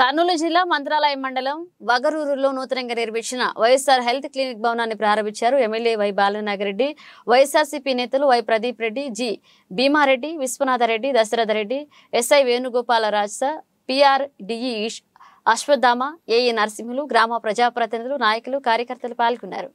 కర్నూలు జిల్లా మంత్రాలయం మండలం వగరూరులో నూతనంగా నిర్మించిన వైఎస్ఆర్ హెల్త్ క్లినిక్ భవనాన్ని ప్రారంభించారు ఎమ్మెల్యే వై బాలనాగరెడ్డి వైఎస్ఆర్సీపీ నేతలు Y Pradeep Reddy G Bhimareddy Viswanathareddy Dasharathareddy SI Venugopala Raja PR DE Ashwatthama AE Narasimhulu గ్రామ ప్రజాప్రతినిధులు నాయకులు కార్యకర్తలు పాల్గొన్నారు